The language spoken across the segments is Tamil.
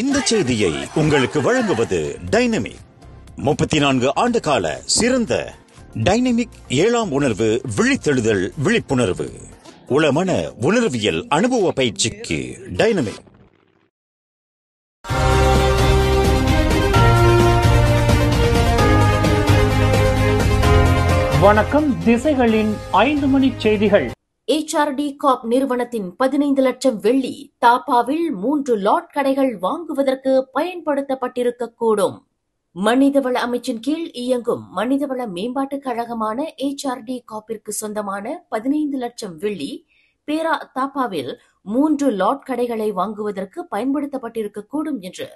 இந்த செய்தியை உங்களுக்கு வழங்குவது டைனமிக் முப்பத்தி நான்கு ஆண்டு கால சிறந்த டைனமிக் ஏழாம் உணர்வு விழித்தெழுதல் விழிப்புணர்வு உளமன உணர்வியல் அனுபவ பயிற்சிக்கு டைனமிக் வணக்கம் திசைகளின் ஐந்து மணி செய்திகள் எச்ஆர்டி காப் நிறுவனத்தின் பதினைந்து லட்சம் வெள்ளி தாப்பாவில் மூன்று லாட் கடைகள் வாங்குவதற்கு பயன்படுத்தப்பட்டிருக்கக்கூடும் மனிதவள அமைச்சின் கீழ் இயங்கும் மனிதவள மேம்பாட்டுக் கழகமான எச்ஆர்டி காப்பிற்கு சொந்தமான பதினைந்து லட்சம் வெள்ளி பேரா தாப்பாவில் மூன்று லாட் கடைகளை வாங்குவதற்கு பயன்படுத்தப்பட்டிருக்கக்கூடும் என்று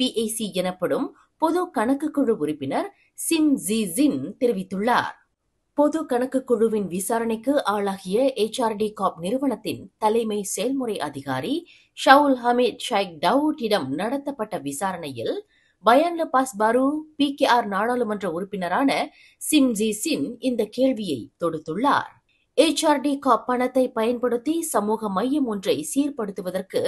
பிஏசி எனப்படும் பொது கணக்கு குழு உறுப்பினர் சிம் ஜி ஜின் தெரிவித்துள்ளார் பொது கணக்கு குழுவின் விசாரணைக்கு ஆளாகிய எச்ஆர்டி காப் நிறுவனத்தின் தலைமை செயல்முறை அதிகாரி ஷவுல் ஹமீத் ஷைக் டவுட்டிடம் நடத்தப்பட்ட விசாரணையில் பயான்ல பாஸ் பாரு பி கே ஆர் நாடாளுமன்ற உறுப்பினரான சிம் ஜி சின் இந்த கேள்வியை தொடுத்துள்ளார் எச்ஆர்டி காப் பணத்தை பயன்படுத்தி சமூக மையம் ஒன்றை சீர்படுத்துவதற்கு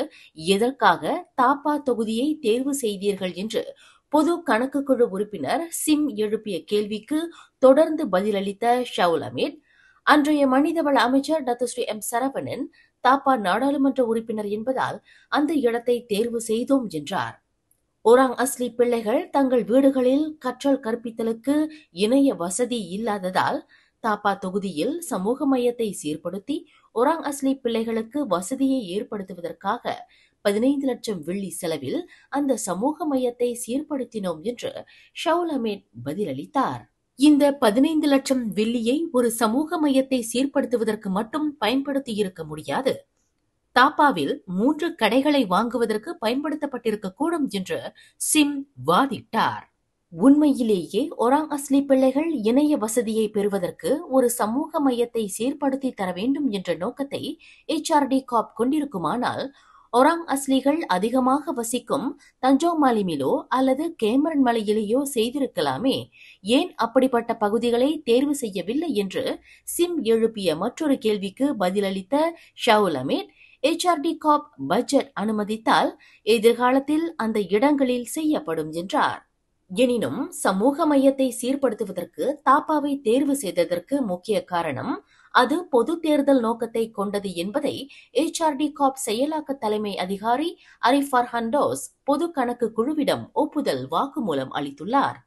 எதற்காக தாப்பா தொகுதியை தேர்வு செய்தீர்கள் என்று பொது கணக்கு குழு உறுப்பினர் சிம் எழுப்பிய கேள்விக்கு தொடர்ந்து பதிலளித்த ஷவுல் அமீத் அன்றைய மனிதவள அமைச்சர் டத்துஸ்ரீ எம் சரவணன் தாப்பா நாடாளுமன்ற உறுப்பினர் என்பதால் அந்த இடத்தை தேர்வு செய்தோம் என்றார் ஒராங் அஸ்லி பிள்ளைகள் தங்கள் வீடுகளில் கற்றல் கற்பித்தலுக்கு இணைய வசதி இல்லாததால் தாப்பா தொகுதியில் சமூக மையத்தை சீர்படுத்தி ஒராங் அஸ்லி பிள்ளைகளுக்கு வசதியை ஏற்படுத்துவதற்காக பதினைந்து லட்சம் வெள்ளி செலவில் அந்த சமூக மையத்தை சீர்படுத்தினோம் என்று ஷவுல் அமேட் பதிலளித்தார் இந்த பதினைந்து லட்சம் வெள்ளியை ஒரு சமூக மையத்தை சீர்படுத்துவதற்கு மட்டும் பயன்படுத்தி இருக்க முடியாது தாப்பாவில் மூன்று கடைகளை வாங்குவதற்கு பயன்படுத்தப்பட்டிருக்க கூடும் என்று சிம் வாதிட்டார் உண்மையிலேயே ஒராங் அஸ்லி பிள்ளைகள் இணைய வசதியை பெறுவதற்கு ஒரு சமூக மையத்தை சீர்படுத்தி தர வேண்டும் என்ற நோக்கத்தை எச்ஆர்டி காப் கொண்டிருக்குமானால் ஒராங் அஸ்லிகள் அதிகமாக வசிக்கும் தஞ்சோ மாலிமிலோ அல்லது கேமரன் மலையிலேயோ செய்திருக்கலாமே ஏன் அப்படிப்பட்ட பகுதிகளை தேர்வு செய்யவில்லை என்று சிம் எழுப்பிய மற்றொரு கேள்விக்கு பதிலளித்த ஷவுல் அமீர் எச்ஆர்டி காப் பட்ஜெட் அனுமதித்தால் எதிர்காலத்தில் அந்த இடங்களில் செய்யப்படும் என்றார் எனினும் சமூக மையத்தை சீர்படுத்துவதற்கு தாப்பாவை தேர்வு செய்ததற்கு முக்கிய காரணம் அது பொது தேர்தல் நோக்கத்தை கொண்டது என்பதை எச்ஆர்டி காப் செயலாக்க தலைமை அதிகாரி அரிஃப் ஹண்டோஸ் பொது கணக்கு குழுவிடம் ஒப்புதல் வாக்குமூலம் அளித்துள்ளார்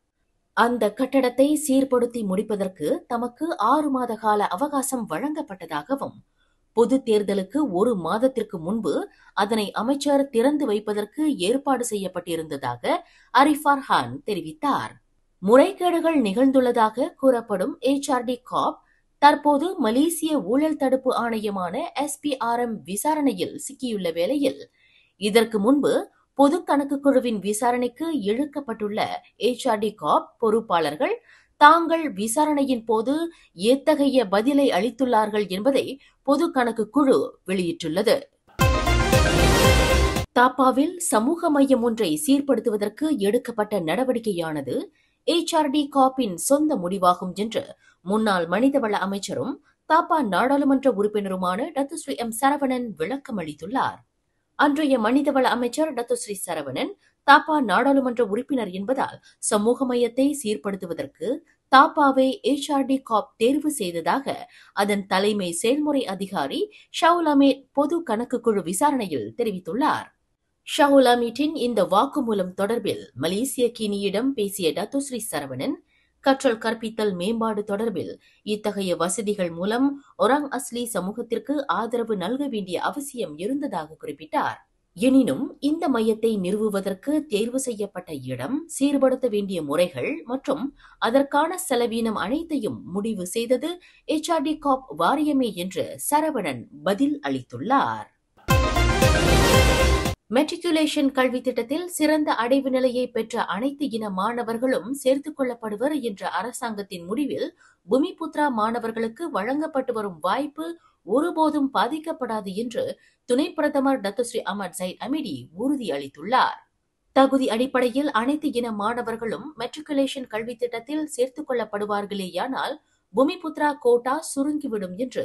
அந்த கட்டடத்தை சீர்படுத்தி முடிப்பதற்கு தமக்கு ஆறு மாத கால அவகாசம் வழங்கப்பட்டதாகவும் பொது தேர்தலுக்கு ஒரு மாதத்திற்கு முன்பு அதனை அமைச்சர் திறந்து வைப்பதற்கு ஏற்பாடு செய்யப்பட்டிருந்ததாக அரிஃபார் ஹான் தெரிவித்தார் முறைகேடுகள் நிகழ்ந்துள்ளதாக கூறப்படும் எச்ஆர்டி காப் தற்போது மலேசிய ஊழல் தடுப்பு ஆணையமான எஸ்பிஆர்எம் விசாரணையில் சிக்கியுள்ள வேளையில் இதற்கு முன்பு பொது கணக்கு குழுவின் விசாரணைக்கு இழுக்கப்பட்டுள்ள எச்ஆர்டி காப் பொறுப்பாளர்கள் தாங்கள் விசாரணையின் போது எத்தகைய பதிலை அளித்துள்ளார்கள் என்பதை பொது கணக்கு குழு வெளியிட்டுள்ளது தாப்பாவில் சமூக மையம் ஒன்றை சீர்படுத்துவதற்கு எடுக்கப்பட்ட நடவடிக்கையானது எச்ஆர்டி காப்பின் சொந்த முடிவாகும் என்று முன்னாள் மனிதவள அமைச்சரும் தாப்பா நாடாளுமன்ற உறுப்பினருமான ஸ்ரீ எம் சரவணன் அளித்துள்ளார் அன்றைய மனிதவள அமைச்சர் ஸ்ரீ சரவணன் தாப்பா நாடாளுமன்ற உறுப்பினர் என்பதால் சமூக மையத்தை சீர்படுத்துவதற்கு தாப்பாவை ஏச்ஆர்டி காப் தேர்வு செய்ததாக அதன் தலைமை செயல்முறை அதிகாரி ஷவுல் அமீட் பொது கணக்கு குழு விசாரணையில் தெரிவித்துள்ளார் ஷவுல் அமீட்டின் இந்த வாக்குமூலம் தொடர்பில் மலேசிய கினியிடம் பேசிய ஸ்ரீ சரவணன் கற்றல் கற்பித்தல் மேம்பாடு தொடர்பில் இத்தகைய வசதிகள் மூலம் ஒராங் அஸ்லி சமூகத்திற்கு ஆதரவு நல்க வேண்டிய அவசியம் இருந்ததாக குறிப்பிட்டார் எனினும் இந்த மையத்தை நிறுவுவதற்கு தேர்வு செய்யப்பட்ட இடம் சீர்படுத்த வேண்டிய முறைகள் மற்றும் அதற்கான செலவீனம் அனைத்தையும் முடிவு செய்தது எச்ஆர்டி காப் வாரியமே என்று சரவணன் பதில் அளித்துள்ளார் மெட்ரிகுலேஷன் கல்வி திட்டத்தில் சிறந்த அடைவு நிலையை பெற்ற அனைத்து இன மாணவர்களும் சேர்த்துக் கொள்ளப்படுவர் என்ற அரசாங்கத்தின் முடிவில் புமிபுத்ரா மாணவர்களுக்கு வழங்கப்பட்டு வரும் வாய்ப்பு ஒருபோதும் பாதிக்கப்படாது என்று துணை பிரதமர் டத்துஸ்ரீ அமர் சைட் அமிடி உறுதியளித்துள்ளார் தகுதி அடிப்படையில் அனைத்து இன மாணவர்களும் மெட்ரிகுலேஷன் கல்வி திட்டத்தில் சேர்த்துக் கொள்ளப்படுவார்களேயானால் பூமிபுத்ரா கோட்டா சுருங்கிவிடும் என்று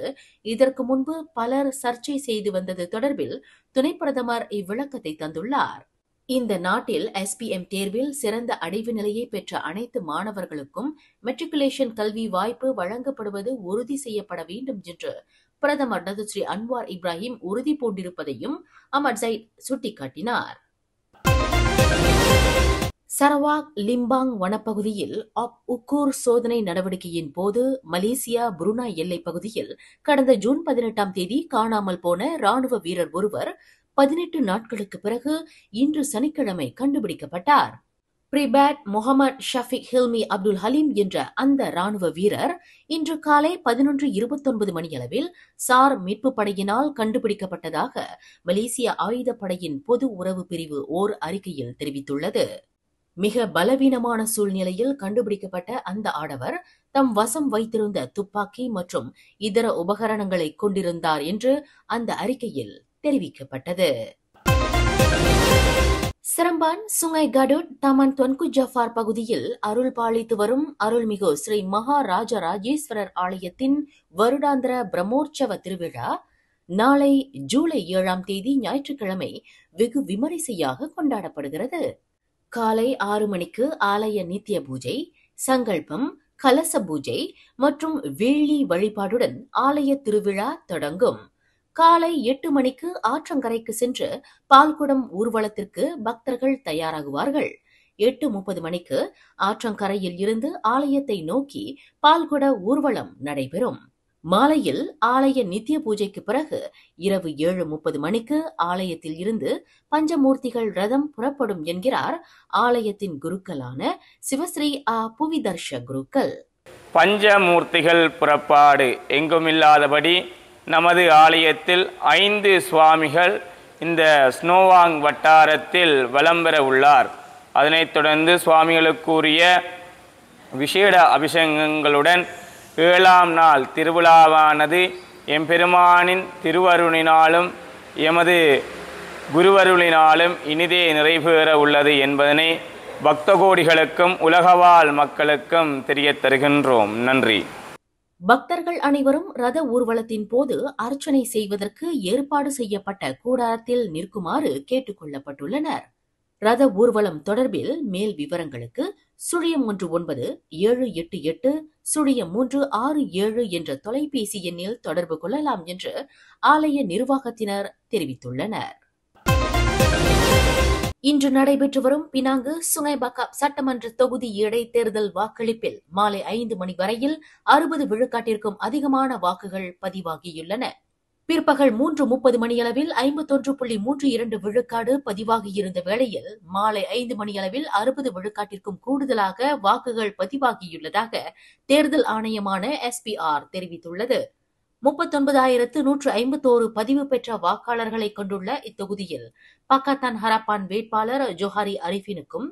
இதற்கு முன்பு பலர் சர்ச்சை செய்து வந்தது தொடர்பில் துணை பிரதமர் இவ்விளக்கத்தை தந்துள்ளார் இந்த நாட்டில் எஸ்பிஎம் தேர்வில் சிறந்த அடைவு நிலையை பெற்ற அனைத்து மாணவர்களுக்கும் மெட்ரிகுலேஷன் கல்வி வாய்ப்பு வழங்கப்படுவது உறுதி செய்யப்பட வேண்டும் என்று பிரதமர் நதுஸ்ரீ அன்வார் இப்ராஹிம் உறுதி பூண்டிருப்பதையும் அமர் ஜைத் சுட்டிக்காட்டினார் சரவாக் லிம்பாங் வனப்பகுதியில் அப் உக்கூர் சோதனை நடவடிக்கையின் போது மலேசியா புருனா எல்லைப் பகுதியில் கடந்த ஜூன் பதினெட்டாம் தேதி காணாமல் போன ராணுவ வீரர் ஒருவர் பதினெட்டு நாட்களுக்கு பிறகு இன்று சனிக்கிழமை கண்டுபிடிக்கப்பட்டார் பிரிபேட் முகமது ஷஃபிக் ஹில்மி அப்துல் ஹலீம் என்ற அந்த ராணுவ வீரர் இன்று காலை பதினொன்று இருபத்தொன்பது மணியளவில் சார் மீட்பு படையினால் கண்டுபிடிக்கப்பட்டதாக மலேசிய ஆயுதப்படையின் பொது உறவு பிரிவு ஓர் அறிக்கையில் தெரிவித்துள்ளது மிக பலவீனமான சூழ்நிலையில் கண்டுபிடிக்கப்பட்ட அந்த ஆடவர் தம் வசம் வைத்திருந்த துப்பாக்கி மற்றும் இதர உபகரணங்களை கொண்டிருந்தார் என்று அந்த அறிக்கையில் தெரிவிக்கப்பட்டது Seremban Sungai Gadut Taman Tunku Jaafar பகுதியில் அருள் பாலித்து வரும் அருள்மிகு ஸ்ரீ மகாராஜ ராஜேஸ்வரர் ஆலயத்தின் வருடாந்திர பிரம்மோற்சவ திருவிழா நாளை ஜூலை ஏழாம் தேதி ஞாயிற்றுக்கிழமை வெகு விமரிசையாக கொண்டாடப்படுகிறது காலை ஆறு மணிக்கு ஆலய நித்திய பூஜை, சங்கல்பம், கலச பூஜை மற்றும் வேள்வி வழிபாடுடன் ஆலய திருவிழா தொடங்கும். காலை எட்டு மணிக்கு ஆற்றங்கரைக்கு சென்று பால்குடம் ஊர்வலத்திற்கு பக்தர்கள் தயாராகுவார்கள். எட்டு முப்பது மணிக்கு ஆற்றங்கரையில் இருந்து ஆலயத்தை நோக்கி பால்குட ஊர்வலம் நடைபெறும். மாலையில் ஆலய நித்திய பூஜைக்கு பிறகு இரவு ஏழு முப்பது மணிக்கு ஆலயத்தில் இருந்து பஞ்சமூர்த்திகள் ரதம் புறப்படும் என்கிறார் ஆலயத்தின் குருக்களான சிவஸ்ரீ ஆ புவிதர்ஷ குருக்கள் பஞ்சமூர்த்திகள் புறப்பாடு எங்குமில்லாதபடி நமது ஆலயத்தில் ஐந்து சுவாமிகள் இந்த ஸ்னோவாங் வட்டாரத்தில் வலம் பெற உள்ளார் அதனைத் தொடர்ந்து சுவாமிகளுக்குரிய விசேட அபிஷேகங்களுடன் ஏழாம் நாள் திருவிழாவானது எம்பெருமானின் திருவருளினாலும் எமது குருவருளினாலும் இனிதே நிறைவேற உள்ளது என்பதனை பக்தகோடிகளுக்கும் உலகவாழ் மக்களுக்கும் தெரிய தருகின்றோம் நன்றி பக்தர்கள் அனைவரும் ரத ஊர்வலத்தின் போது அர்ச்சனை செய்வதற்கு ஏற்பாடு செய்யப்பட்ட கூடாரத்தில் நிற்குமாறு கேட்டுக்கொள்ளப்பட்டுள்ளனர் ரத ஊர்வலம் தொடர்பில் மேல் விவரங்களுக்கு சுழியம் ஒன்று ஒன்பது ஏழு எட்டு எட்டு சுழியம் மூன்று ஆறு ஏழு என்ற தொலைபேசி எண்ணில் தொடர்பு கொள்ளலாம் என்று ஆலய நிர்வாகத்தினர் தெரிவித்துள்ளனர் இன்று நடைபெற்று வரும் பினாங்கு சுங்கைபாக்கா சட்டமன்ற தொகுதி இடைத்தேர்தல் வாக்களிப்பில் மாலை ஐந்து மணி வரையில் அறுபது விழுக்காட்டிற்கும் அதிகமான வாக்குகள் பதிவாகியுள்ளன பிற்பகல் மூன்று முப்பது மணியளவில் ஐம்பத்தொன்று புள்ளி மூன்று இரண்டு விழுக்காடு பதிவாகியிருந்த வேளையில் மாலை ஐந்து மணியளவில் அறுபது விழுக்காட்டிற்கும் கூடுதலாக வாக்குகள் பதிவாகியுள்ளதாக தேர்தல் ஆணையமான எஸ்பிஆர் தெரிவித்துள்ளது முப்பத்தொன்பதாயிரத்து நூற்று ஐம்பத்தோரு பதிவு பெற்ற வாக்காளர்களை கொண்டுள்ள இத்தொகுதியில் பக்காத்தான் ஹராப்பான் வேட்பாளர் ஜொஹாரி அரிஃபினுக்கும்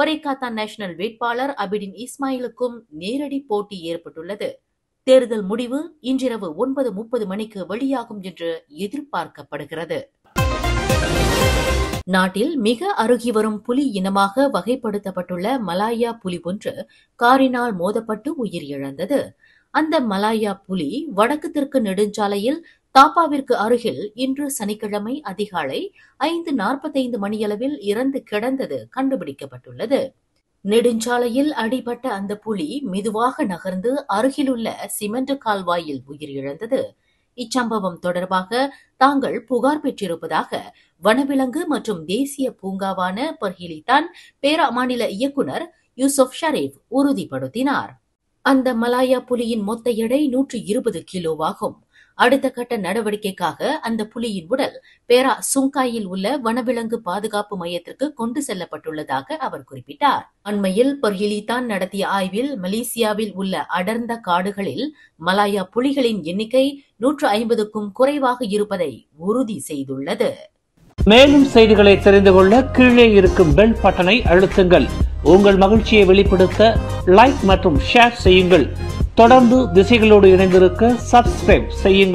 பரிகாத்தான் நேஷனல் வேட்பாளர் அபிடின் இஸ்மாயிலுக்கும் நேரடி போட்டி ஏற்பட்டுள்ளது தேர்தல் முடிவு இன்றிரவு ஒன்பது முப்பது மணிக்கு வெளியாகும் என்று எதிர்பார்க்கப்படுகிறது நாட்டில் மிக அருகி வரும் புலி இனமாக வகைப்படுத்தப்பட்டுள்ள மலாயா புலி ஒன்று காரினால் மோதப்பட்டு உயிரிழந்தது அந்த மலாயா புலி வடக்கு தெற்கு நெடுஞ்சாலையில் தாப்பாவிற்கு அருகில் இன்று சனிக்கிழமை அதிகாலை ஐந்து நாற்பத்தைந்து மணியளவில் இறந்து கிடந்தது கண்டுபிடிக்கப்பட்டுள்ளது நெடுஞ்சாலையில் அடிபட்ட அந்த புலி மெதுவாக நகர்ந்து அருகிலுள்ள சிமெண்ட் கால்வாயில் உயிரிழந்தது. இச்சம்பவம் தொடர்பாக தாங்கள் புகார் பெற்றிருப்பதாக வனவிலங்கு மற்றும் தேசிய பூங்காவான பர்ஹிலித்தான் பேரா மாநில இயக்குநர் யூசுப் ஷரீப் உறுதிப்படுத்தினார். அந்த மலாயா புலியின் மொத்த எடை நூற்று இருபது கிலோவாகும். அடுத்த கட்ட நடவடிக்கைக்காக அந்த புலியின் உடல் பேரா சுங்காயில் உள்ள வனவிலங்கு பாதுகாப்பு மையத்திற்கு கொண்டு செல்லப்பட்டுள்ளதாக அவர் குறிப்பிட்டார் அண்மையில் பர்ஹிலிதான் நடத்திய ஆய்வில் மலேசியாவில் உள்ள அடர்ந்த காடுகளில் மலாயா புலிகளின் எண்ணிக்கை நூற்று ஐம்பதுக்கும் குறைவாக இருப்பதை உறுதி செய்துள்ளது மேலும் செய்திகளை தெரிந்து கொள்ள கீழே இருக்கும் பெல் பட்டனை அழுத்துங்கள் உங்கள் மகிழ்ச்சியை வெளிப்படுத்த லைக் மற்றும் ஷேர் செய்யுங்கள் தொடர்ந்து திசைகளோடு இணைந்திருக்க சப்ஸ்கிரைப் செய்யுங்கள்